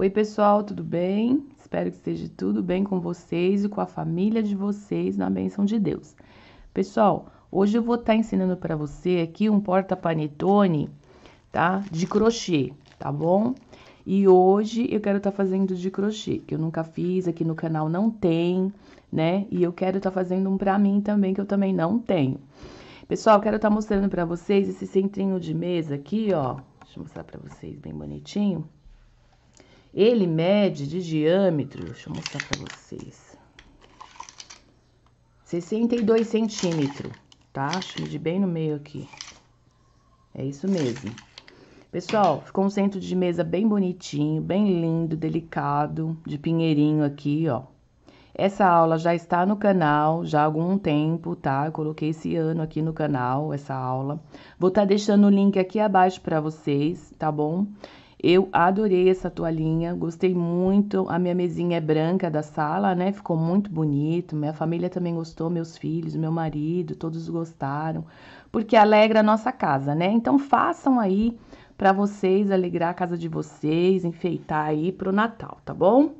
Oi, pessoal, tudo bem? Espero que esteja tudo bem com vocês e com a família de vocês na bênção de Deus. Pessoal, hoje eu vou estar tá ensinando para você aqui um porta-panetone, tá? De crochê, tá bom? E hoje eu quero estar tá fazendo de crochê, que eu nunca fiz, aqui no canal não tem, né? E eu quero estar tá fazendo um para mim também, que eu também não tenho. Pessoal, quero estar tá mostrando para vocês esse centrinho de mesa aqui, ó. Deixa eu mostrar para vocês bem bonitinho ele mede de diâmetro, deixa eu mostrar para vocês, 62 centímetros, tá? Acho de bem no meio aqui. É isso mesmo. Pessoal, ficou um centro de mesa bem bonitinho, bem lindo, delicado, de pinheirinho aqui, ó. Essa aula já está no canal, já há algum tempo, tá? Eu coloquei esse ano aqui no canal, essa aula. Vou estar tá deixando o link aqui abaixo para vocês, tá bom? Eu adorei essa toalhinha, gostei muito. A minha mesinha é branca da sala, né? Ficou muito bonito. Minha família também gostou, meus filhos, meu marido, todos gostaram, porque alegra a nossa casa, né? Então façam aí para vocês alegrar a casa de vocês, enfeitar aí pro Natal, tá bom?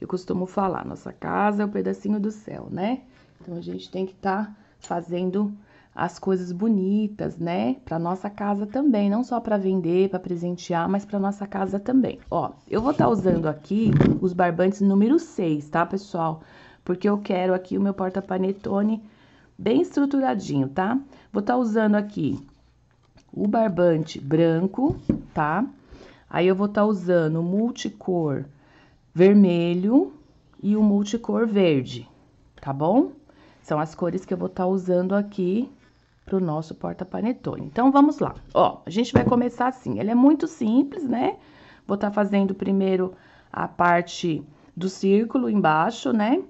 Eu costumo falar, nossa casa é o um pedacinho do céu, né? Então a gente tem que estar tá fazendo as coisas bonitas, né? Para nossa casa também, não só para vender, para presentear, mas para nossa casa também. Ó, eu vou estar tá usando aqui os barbantes número 6, tá, pessoal? Porque eu quero aqui o meu porta panetone bem estruturadinho, tá? Vou estar tá usando aqui o barbante branco, tá? Aí eu vou estar tá usando o multicor vermelho e o multicor verde, tá bom? São as cores que eu vou estar tá usando aqui para o nosso porta-panetone. Então, vamos lá. Ó, a gente vai começar assim. Ele é muito simples, né? Vou estar tá fazendo primeiro a parte do círculo embaixo, né?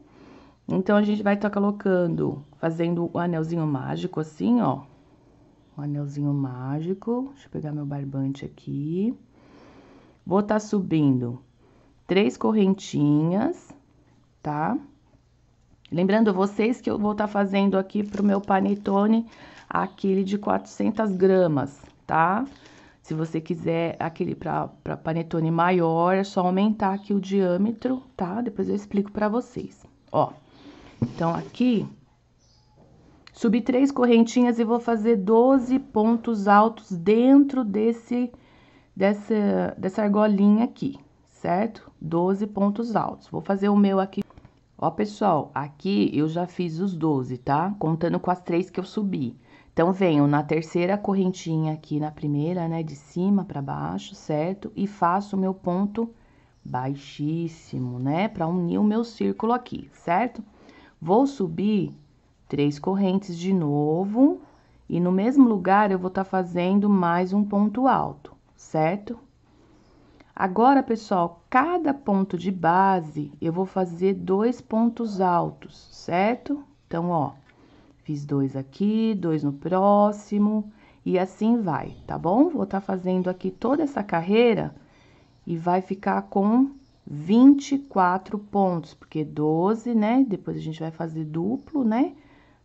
Então, a gente vai estar tá colocando, fazendo o um anelzinho mágico assim, ó. Um anelzinho mágico. Deixa eu pegar meu barbante aqui. Vou estar tá subindo três correntinhas, tá? Lembrando vocês que eu vou estar tá fazendo aqui pro meu panetone aquele de 400 gramas, tá? Se você quiser aquele para panetone maior, é só aumentar aqui o diâmetro, tá? Depois eu explico para vocês. Ó, então aqui, subi três correntinhas e vou fazer 12 pontos altos dentro desse, dessa, dessa argolinha aqui, certo? 12 pontos altos. Vou fazer o meu aqui. Ó, pessoal, aqui eu já fiz os 12, tá? Contando com as três que eu subi. Então, venho na terceira correntinha aqui, na primeira, né, de cima para baixo, certo? E faço o meu ponto baixíssimo, né, para unir o meu círculo aqui, certo? Vou subir três correntes de novo e no mesmo lugar eu vou estar tá fazendo mais um ponto alto, certo? Agora, pessoal, cada ponto de base eu vou fazer dois pontos altos, certo? Então, ó, Fiz dois aqui, dois no próximo e assim vai, tá bom? Vou estar tá fazendo aqui toda essa carreira e vai ficar com 24 pontos, porque 12, né? Depois a gente vai fazer duplo, né?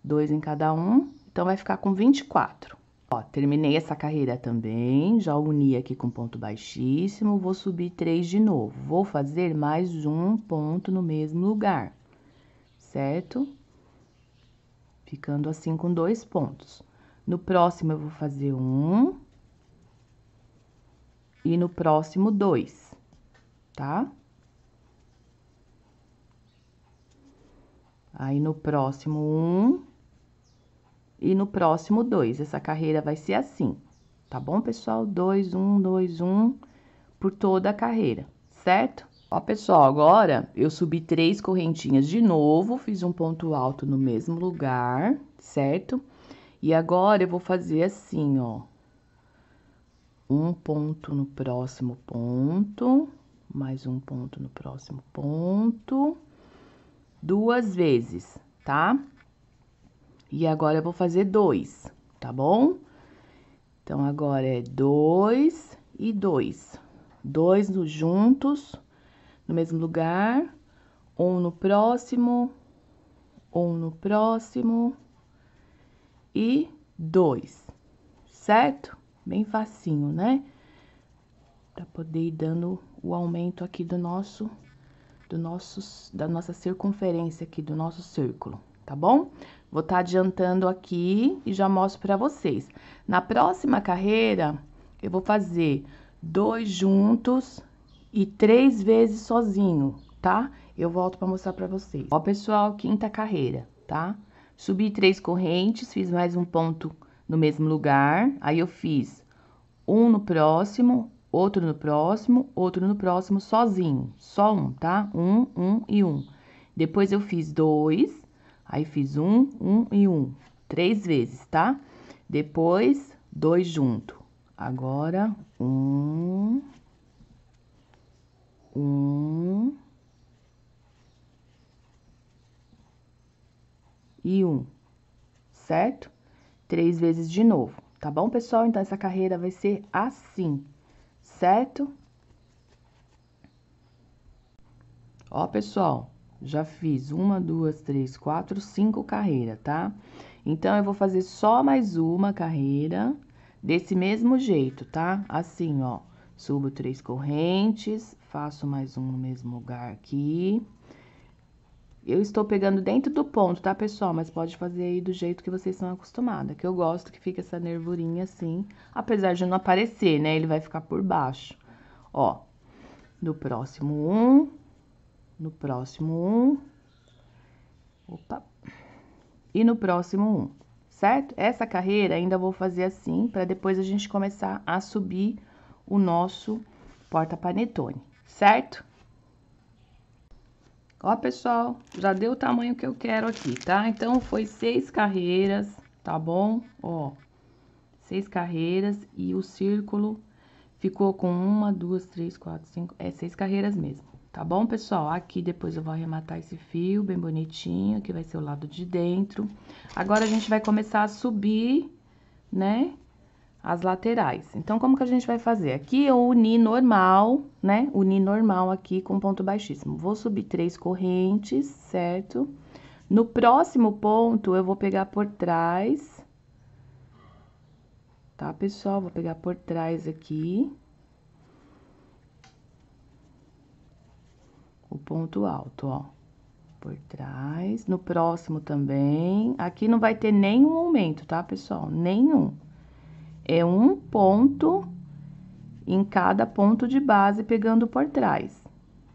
Dois em cada um, então vai ficar com 24. Ó, terminei essa carreira também, já uni aqui com ponto baixíssimo, vou subir três de novo. Vou fazer mais um ponto no mesmo lugar, certo? ficando assim com dois pontos. No próximo, eu vou fazer um. E no próximo, dois, tá? Aí, no próximo, um. E no próximo, dois. Essa carreira vai ser assim, tá bom, pessoal? Dois, um, dois, um, por toda a carreira, certo? Ó, pessoal, agora eu subi três correntinhas de novo, fiz um ponto alto no mesmo lugar, certo? E agora eu vou fazer assim, ó. Um ponto no próximo ponto, mais um ponto no próximo ponto, duas vezes, tá? E agora eu vou fazer dois, tá bom? Então, agora é dois e dois. Dois juntos no mesmo lugar, ou no próximo, ou no próximo, e dois, certo? Bem facinho, né? Para poder ir dando o aumento aqui do nosso, do nosso, da nossa circunferência aqui, do nosso círculo, tá bom? Vou estar tá adiantando aqui e já mostro para vocês. Na próxima carreira, eu vou fazer dois juntos, e três vezes sozinho, tá? Eu volto para mostrar para vocês. Ó, pessoal, quinta carreira, tá? Subi três correntes, fiz mais um ponto no mesmo lugar, aí eu fiz um no próximo, outro no próximo, outro no próximo sozinho, só um, tá? Um, um e um. Depois eu fiz dois, aí fiz um, um e um, três vezes, tá? Depois, dois junto. Agora, um, um e um, certo? Três vezes de novo, tá bom, pessoal? Então, essa carreira vai ser assim, certo? Ó, pessoal, já fiz uma, duas, três, quatro, cinco carreiras, tá? Então, eu vou fazer só mais uma carreira desse mesmo jeito, tá? Assim, ó, subo três correntes, Faço mais um no mesmo lugar aqui. Eu estou pegando dentro do ponto, tá, pessoal? Mas pode fazer aí do jeito que vocês estão acostumados. Que eu gosto que fica essa nervurinha assim, apesar de não aparecer, né? Ele vai ficar por baixo. Ó, no próximo um, no próximo um, opa, e no próximo um, certo? Essa carreira ainda vou fazer assim, para depois a gente começar a subir o nosso porta-panetone certo? Ó, pessoal, já deu o tamanho que eu quero aqui, tá? Então, foi seis carreiras, tá bom? Ó, seis carreiras e o círculo ficou com uma, duas, três, quatro, cinco, é seis carreiras mesmo, tá bom, pessoal? Aqui depois eu vou arrematar esse fio bem bonitinho, que vai ser o lado de dentro. Agora, a gente vai começar a subir, né? as laterais. Então, como que a gente vai fazer? Aqui eu é uni normal, né? Uni normal aqui com ponto baixíssimo. Vou subir três correntes, certo? No próximo ponto, eu vou pegar por trás, tá, pessoal? Vou pegar por trás aqui. O ponto alto, ó. Por trás. No próximo também. Aqui não vai ter nenhum aumento, tá, pessoal? Nenhum. É um ponto em cada ponto de base, pegando por trás,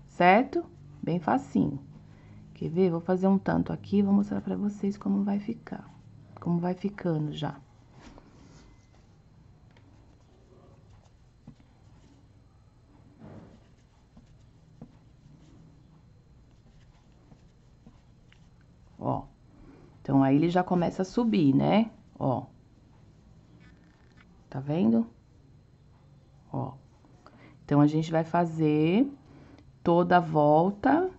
certo? Bem facinho. Quer ver? Vou fazer um tanto aqui, vou mostrar pra vocês como vai ficar, como vai ficando já. Ó, então aí ele já começa a subir, né? Ó, tá vendo? Ó. Então, a gente vai fazer toda a volta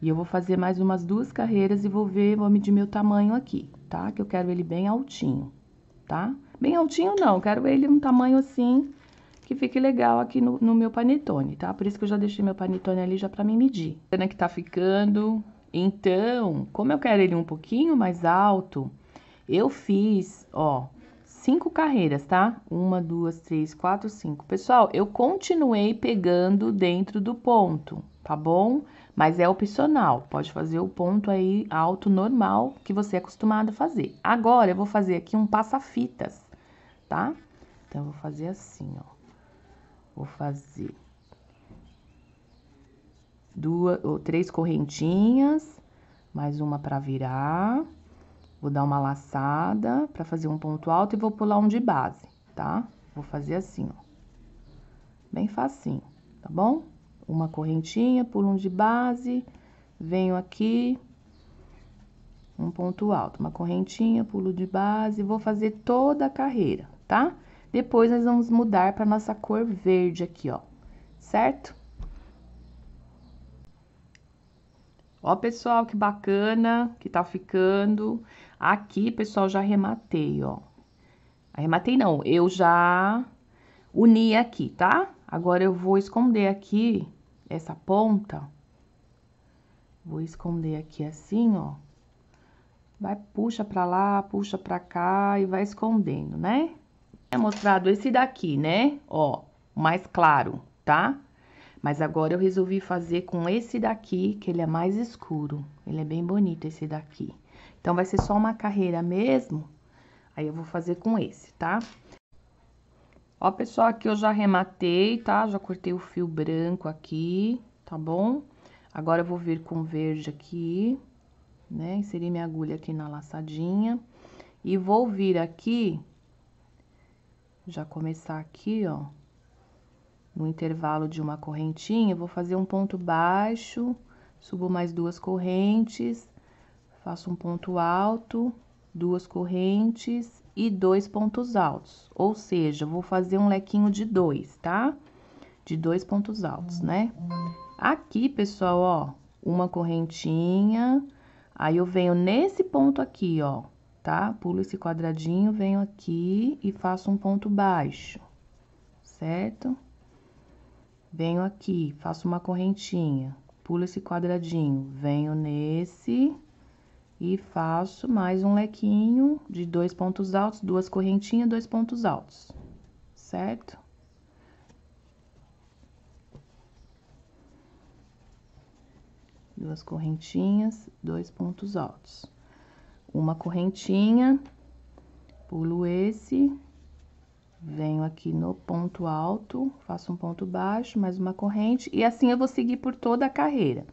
e eu vou fazer mais umas duas carreiras e vou ver, vou medir meu tamanho aqui, tá? Que eu quero ele bem altinho, tá? Bem altinho não, quero ele um tamanho assim que fique legal aqui no, no meu panetone, tá? Por isso que eu já deixei meu panetone ali já pra me medir. vendo que tá ficando... Então, como eu quero ele um pouquinho mais alto, eu fiz, ó, cinco carreiras, tá? Uma, duas, três, quatro, cinco. Pessoal, eu continuei pegando dentro do ponto, tá bom? Mas é opcional, pode fazer o ponto aí alto normal que você é acostumado a fazer. Agora, eu vou fazer aqui um passa-fitas, tá? Então, eu vou fazer assim, ó. Vou fazer duas ou três correntinhas, mais uma para virar Vou dar uma laçada para fazer um ponto alto e vou pular um de base, tá? Vou fazer assim, ó. Bem facinho, tá bom? Uma correntinha, pulo um de base, venho aqui, um ponto alto, uma correntinha, pulo de base, vou fazer toda a carreira, tá? Depois nós vamos mudar para nossa cor verde aqui, ó, certo? Ó, pessoal, que bacana que tá ficando. Aqui, pessoal, já arrematei, ó. Arrematei não, eu já uni aqui, tá? Agora, eu vou esconder aqui essa ponta. Vou esconder aqui assim, ó. Vai, puxa pra lá, puxa pra cá e vai escondendo, né? É mostrado esse daqui, né? Ó, mais claro, tá? Mas agora eu resolvi fazer com esse daqui, que ele é mais escuro. Ele é bem bonito esse daqui. Então, vai ser só uma carreira mesmo, aí eu vou fazer com esse, tá? Ó, pessoal, aqui eu já rematei, tá? Já cortei o fio branco aqui, tá bom? Agora, eu vou vir com verde aqui, né? Inserir minha agulha aqui na laçadinha. E vou vir aqui, já começar aqui, ó, no intervalo de uma correntinha, vou fazer um ponto baixo, subo mais duas correntes, faço um ponto alto, duas correntes e dois pontos altos. Ou seja, vou fazer um lequinho de dois, tá? De dois pontos altos, né? Aqui, pessoal, ó, uma correntinha, aí eu venho nesse ponto aqui, ó, tá? Pulo esse quadradinho, venho aqui e faço um ponto baixo, certo? Venho aqui, faço uma correntinha, pulo esse quadradinho, venho nesse e faço mais um lequinho de dois pontos altos, duas correntinhas, dois pontos altos, certo? Duas correntinhas, dois pontos altos. Uma correntinha, pulo esse, venho aqui no ponto alto, faço um ponto baixo, mais uma corrente, e assim eu vou seguir por toda a carreira,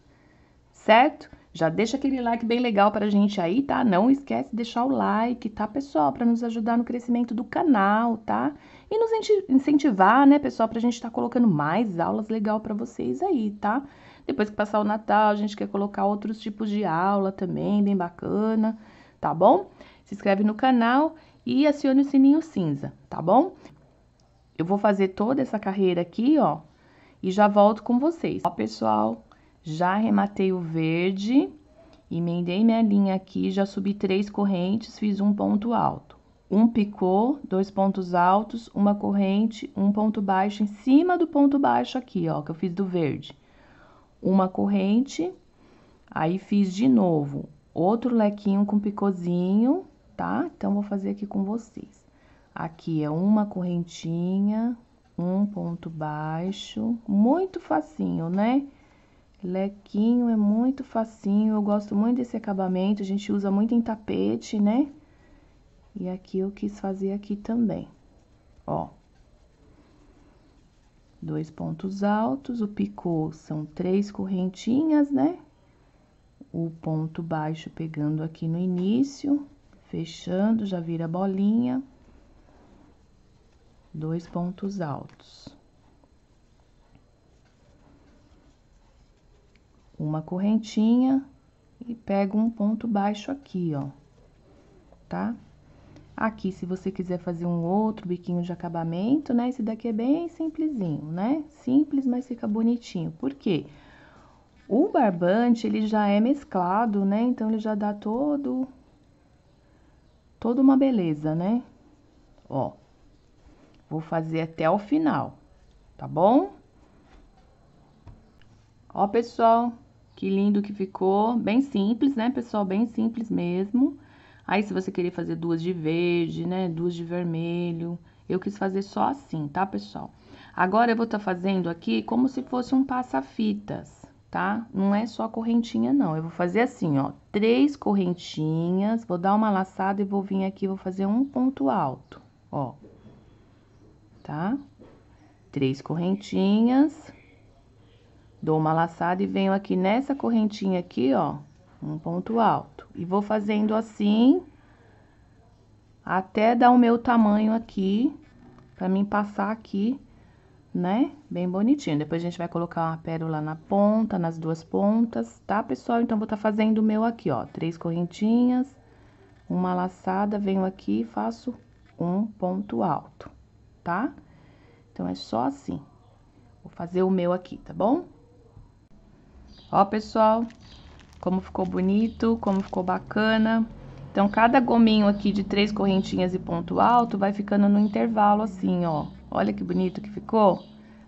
certo? Já deixa aquele like bem legal pra gente aí, tá? Não esquece de deixar o like, tá, pessoal? Pra nos ajudar no crescimento do canal, tá? E nos incentivar, né, pessoal, pra gente estar tá colocando mais aulas legal pra vocês aí, tá? Depois que passar o Natal, a gente quer colocar outros tipos de aula também, bem bacana, tá bom? Se inscreve no canal e acione o sininho cinza, tá bom? Eu vou fazer toda essa carreira aqui, ó, e já volto com vocês. Ó, pessoal, já arrematei o verde, emendei minha linha aqui, já subi três correntes, fiz um ponto alto. Um picô, dois pontos altos, uma corrente, um ponto baixo em cima do ponto baixo aqui, ó, que eu fiz do verde. Uma corrente, aí fiz de novo outro lequinho com picôzinho, tá? Então, vou fazer aqui com vocês. Aqui é uma correntinha, um ponto baixo, muito facinho, né? Lequinho é muito facinho, eu gosto muito desse acabamento, a gente usa muito em tapete, né? E aqui eu quis fazer aqui também, ó. Dois pontos altos, o picô são três correntinhas, né? O ponto baixo pegando aqui no início, fechando, já vira bolinha. Dois pontos altos. uma correntinha e pego um ponto baixo aqui, ó, tá? Aqui, se você quiser fazer um outro biquinho de acabamento, né? Esse daqui é bem simplesinho, né? Simples, mas fica bonitinho. Por quê? O barbante, ele já é mesclado, né? Então, ele já dá todo... Toda uma beleza, né? Ó. Vou fazer até o final, tá bom? Ó, pessoal, que lindo que ficou. Bem simples, né, pessoal? Bem simples mesmo. Aí, se você querer fazer duas de verde, né, duas de vermelho. Eu quis fazer só assim, tá, pessoal? Agora, eu vou estar tá fazendo aqui como se fosse um passa-fitas, tá? Não é só correntinha, não. Eu vou fazer assim, ó, três correntinhas, vou dar uma laçada e vou vir aqui, vou fazer um ponto alto, ó. Tá? Três correntinhas, Dou uma laçada e venho aqui nessa correntinha aqui, ó, um ponto alto. E vou fazendo assim, até dar o meu tamanho aqui, pra mim passar aqui, né? Bem bonitinho. Depois a gente vai colocar uma pérola na ponta, nas duas pontas, tá, pessoal? Então, vou tá fazendo o meu aqui, ó, três correntinhas, uma laçada, venho aqui e faço um ponto alto, tá? Então, é só assim. Vou fazer o meu aqui, tá bom? Ó, pessoal, como ficou bonito, como ficou bacana. Então, cada gominho aqui de três correntinhas e ponto alto vai ficando no intervalo assim, ó. Olha que bonito que ficou,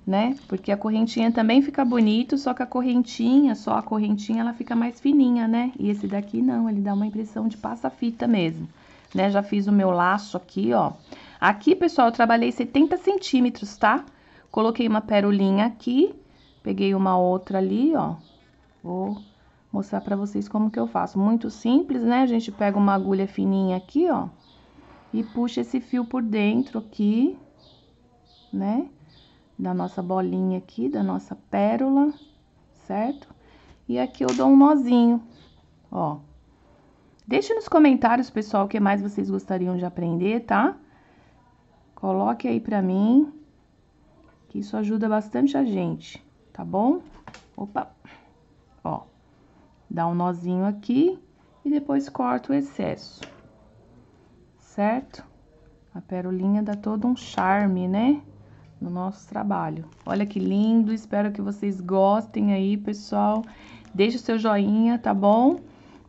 né? Porque a correntinha também fica bonito, só que a correntinha, só a correntinha, ela fica mais fininha, né? E esse daqui não, ele dá uma impressão de passa-fita mesmo, né? Já fiz o meu laço aqui, ó. Aqui, pessoal, eu trabalhei 70 centímetros, tá? Coloquei uma perolinha aqui, peguei uma outra ali, ó, Vou mostrar pra vocês como que eu faço. Muito simples, né? A gente pega uma agulha fininha aqui, ó, e puxa esse fio por dentro aqui, né? Da nossa bolinha aqui, da nossa pérola, certo? E aqui eu dou um nozinho, ó. Deixe nos comentários, pessoal, o que mais vocês gostariam de aprender, tá? Coloque aí pra mim, que isso ajuda bastante a gente, tá bom? Opa! Dá um nozinho aqui e depois corta o excesso, certo? A perolinha dá todo um charme, né? No nosso trabalho. Olha que lindo, espero que vocês gostem aí, pessoal. Deixe o seu joinha, tá bom?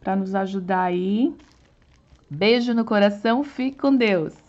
Pra nos ajudar aí. Beijo no coração, fique com Deus!